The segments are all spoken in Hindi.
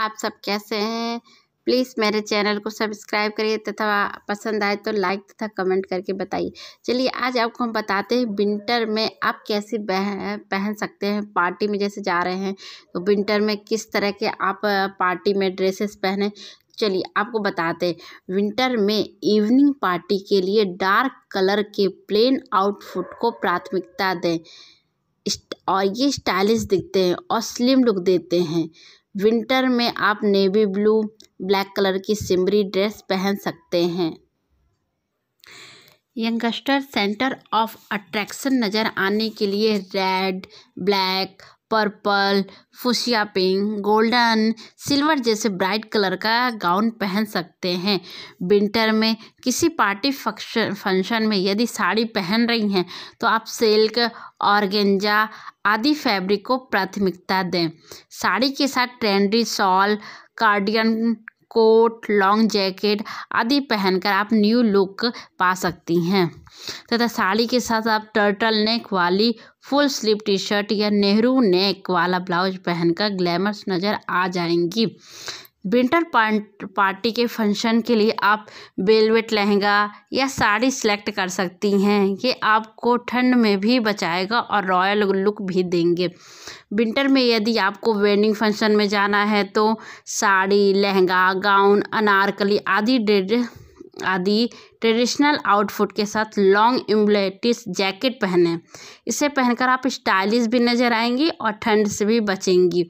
आप सब कैसे हैं प्लीज़ मेरे चैनल को सब्सक्राइब करिए तथा पसंद आए तो लाइक तथा कमेंट करके बताइए चलिए आज आपको हम बताते हैं विंटर में आप कैसे पहन पहन सकते हैं पार्टी में जैसे जा रहे हैं तो विंटर में किस तरह के आप पार्टी में ड्रेसेस पहने चलिए आपको बताते हैं विंटर में इवनिंग पार्टी के लिए डार्क कलर के प्लेन आउटफुट को प्राथमिकता दें और ये स्टाइलिश दिखते हैं और स्लिम लुक देते हैं विंटर में आप नेवी ब्लू ब्लैक कलर की सिमरी ड्रेस पहन सकते हैं यंगस्टर सेंटर ऑफ अट्रैक्शन नजर आने के लिए red black purple fuchsia pink golden silver जैसे ब्राइट कलर का गाउन पहन सकते हैं विंटर में किसी पार्टी फंक्शन फंक्शन में यदि साड़ी पहन रही हैं तो आप सिल्क ऑर्गेंजा आदि फैब्रिक को प्राथमिकता दें साड़ी के साथ trendy shawl cardigan coat long jacket आदि पहनकर आप न्यू लुक पा सकती हैं तथा साड़ी के साथ आप टर्टल नेक वाली फुल स्लीव टी शर्ट या नेहरू नेक वाला ब्लाउज पहनकर ग्लैमरस नज़र आ जाएंगी विंटर पार्टी के फंक्शन के लिए आप बेलवेट लहंगा या साड़ी सेलेक्ट कर सकती हैं ये आपको ठंड में भी बचाएगा और रॉयल लुक भी देंगे विंटर में यदि आपको वेडिंग फंक्शन में जाना है तो साड़ी लहंगा गाउन अनारकली आदि ड्रेस आदि ट्रेडिशनल आउटफुट के साथ लॉन्ग एम्बलेटिस जैकेट पहने इसे पहनकर आप स्टाइलिश भी नज़र आएंगी और ठंड से भी बचेंगी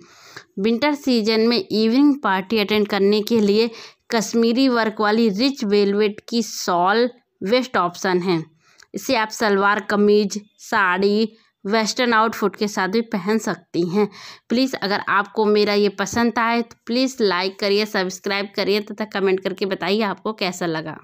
विंटर सीजन में इवनिंग पार्टी अटेंड करने के लिए कश्मीरी वर्क वाली रिच वेलवेट की सॉल वेस्ट ऑप्शन है इसे आप सलवार कमीज साड़ी वेस्टर्न आउटफुट के साथ भी पहन सकती हैं प्लीज़ अगर आपको मेरा ये पसंद आए तो प्लीज़ लाइक करिए सब्सक्राइब करिए तथा कमेंट करके बताइए आपको कैसा लगा